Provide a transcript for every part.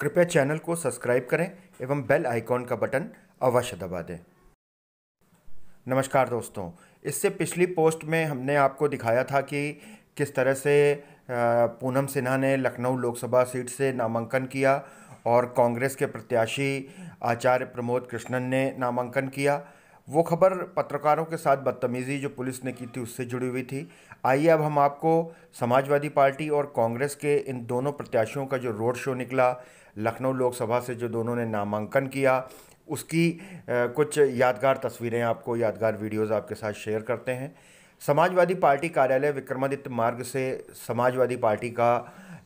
कृपया चैनल को सब्सक्राइब करें एवं बेल आइकॉन का बटन अवश्य दबा दें नमस्कार दोस्तों इससे पिछली पोस्ट में हमने आपको दिखाया था कि किस तरह से पूनम सिन्हा ने लखनऊ लोकसभा सीट से नामांकन किया और कांग्रेस के प्रत्याशी आचार्य प्रमोद कृष्णन ने नामांकन किया वो खबर पत्रकारों के साथ बदतमीज़ी जो पुलिस ने की थी उससे जुड़ी हुई थी आइए अब हम आपको समाजवादी पार्टी और कांग्रेस के इन दोनों प्रत्याशियों का जो रोड शो निकला लखनऊ लोकसभा से जो दोनों ने नामांकन किया उसकी कुछ यादगार तस्वीरें आपको यादगार वीडियोज़ आपके साथ शेयर करते हैं समाजवादी पार्टी कार्यालय विक्रमादित्य मार्ग से समाजवादी पार्टी का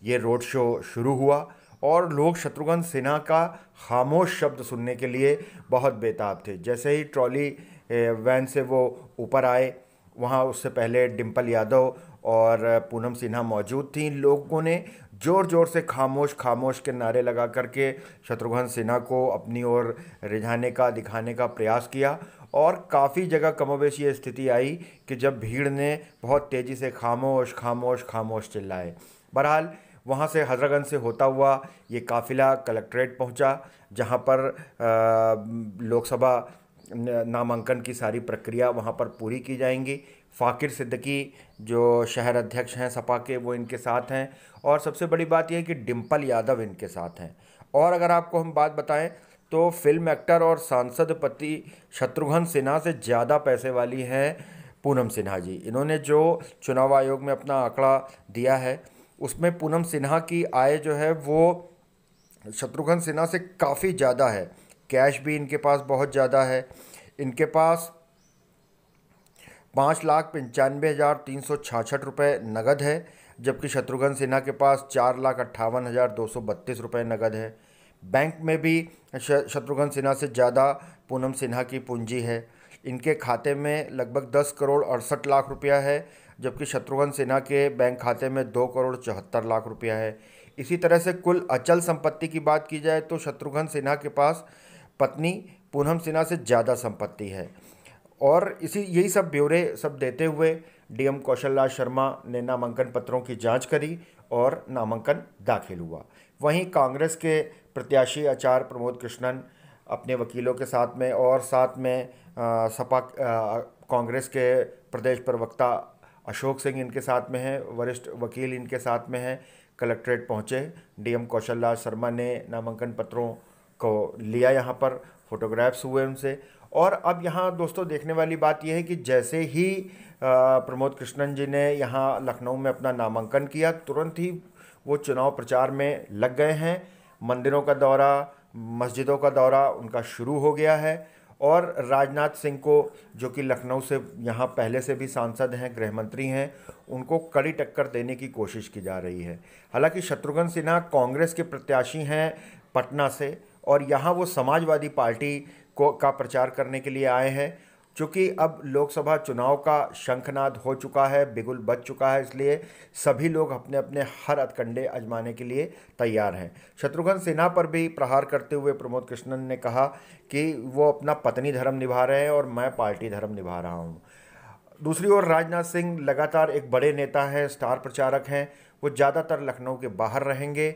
ये रोड शो शुरू हुआ और लोग शत्रुघ्न सिन्हा का खामोश शब्द सुनने के लिए बहुत बेताब थे जैसे ही ट्रॉली वैन से वो ऊपर आए वहाँ उससे पहले डिम्पल यादव और पूनम सिन्हा मौजूद थी लोगों ने ज़ोर ज़ोर से खामोश खामोश के नारे लगा करके शत्रुघ्न सिन्हा को अपनी ओर रिझाने का दिखाने का प्रयास किया और काफ़ी जगह कमोवेश ये स्थिति आई कि जब भीड़ ने बहुत तेज़ी से खामोश खामोश खामोश चिल्लाए बहरहाल वहाँ से हजरागंज से होता हुआ ये काफ़िला कलेक्ट्रेट पहुँचा जहाँ पर लोकसभा नामांकन की सारी प्रक्रिया वहाँ पर पूरी की जाएंगी फ़ाकिर सिद्दकी जो शहर अध्यक्ष हैं सपा के वो इनके साथ हैं और सबसे बड़ी बात यह है कि डिम्पल यादव इनके साथ हैं और अगर आपको हम बात बताएं तो फिल्म एक्टर और सांसद पति शत्रुघ्न सिन्हा से ज़्यादा पैसे वाली हैं पूनम सिन्हा जी इन्होंने जो चुनाव आयोग में अपना आंकड़ा दिया है उसमें पूनम सिन्हा की आय जो है वो शत्रुघ्न सिन्हा से काफ़ी ज़्यादा है कैश भी इनके पास बहुत ज़्यादा है इनके पास पाँच लाख पंचानवे हज़ार तीन सौ छाछठ रुपये नगद है जबकि शत्रुघ्न सिन्हा के पास चार लाख अट्ठावन हज़ार दो सौ बत्तीस रुपये नगद है बैंक में भी शत्रुघ्न सिन्हा से ज़्यादा पूनम सिन्हा की पूंजी है इनके खाते में लगभग दस करोड़ अड़सठ लाख रुपया है जबकि शत्रुघ्न सिन्हा के बैंक खाते में दो करोड़ चौहत्तर लाख रुपया है इसी तरह से कुल अचल संपत्ति की बात की जाए तो शत्रुघ्न सिन्हा के पास पत्नी पूनम सिन्हा से ज़्यादा संपत्ति है और इसी यही सब ब्यौरे सब देते हुए डीएम कौशल लाल शर्मा ने नामांकन पत्रों की जांच करी और नामांकन दाखिल हुआ वहीं कांग्रेस के प्रत्याशी आचार्य प्रमोद कृष्णन अपने वकीलों के साथ में और साथ में सपा कांग्रेस के प्रदेश प्रवक्ता अशोक सिंह इनके साथ में हैं वरिष्ठ वकील इनके साथ में हैं कलेक्ट्रेट पहुँचे डीएम कौशल शर्मा ने नामांकन पत्रों को लिया यहाँ पर फोटोग्राफ्स हुए उनसे और अब यहाँ दोस्तों देखने वाली बात यह है कि जैसे ही प्रमोद कृष्णन जी ने यहाँ लखनऊ में अपना नामांकन किया तुरंत ही वो चुनाव प्रचार में लग गए हैं मंदिरों का दौरा मस्जिदों का दौरा उनका शुरू हो गया है और राजनाथ सिंह को जो कि लखनऊ से यहाँ पहले से भी सांसद हैं गृह मंत्री हैं उनको कड़ी टक्कर देने की कोशिश की जा रही है हालांकि शत्रुघ्न सिन्हा कांग्रेस के प्रत्याशी हैं पटना से और यहाँ वो समाजवादी पार्टी को का प्रचार करने के लिए आए हैं चूँकि अब लोकसभा चुनाव का शंखनाद हो चुका है बिगुल बच चुका है इसलिए सभी लोग अपने अपने हर अतकंडे अजमाने के लिए तैयार हैं शत्रुघ्न सिन्हा पर भी प्रहार करते हुए प्रमोद कृष्णन ने कहा कि वो अपना पत्नी धर्म निभा रहे हैं और मैं पार्टी धर्म निभा रहा हूँ दूसरी ओर राजनाथ सिंह लगातार एक बड़े नेता हैं स्टार प्रचारक हैं वो ज़्यादातर लखनऊ के बाहर रहेंगे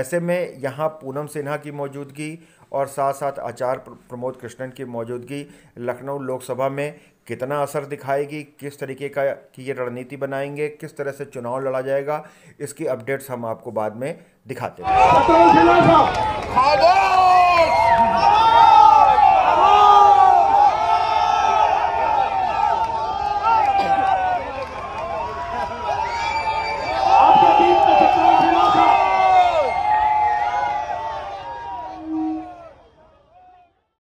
ऐसे में यहाँ पूनम सिन्हा की मौजूदगी और साथ साथ आचार्य प्रमोद कृष्णन की मौजूदगी लखनऊ लोकसभा में कितना असर दिखाएगी किस तरीके का की ये रणनीति बनाएंगे किस तरह से चुनाव लड़ा जाएगा इसकी अपडेट्स हम आपको बाद में दिखाते हैं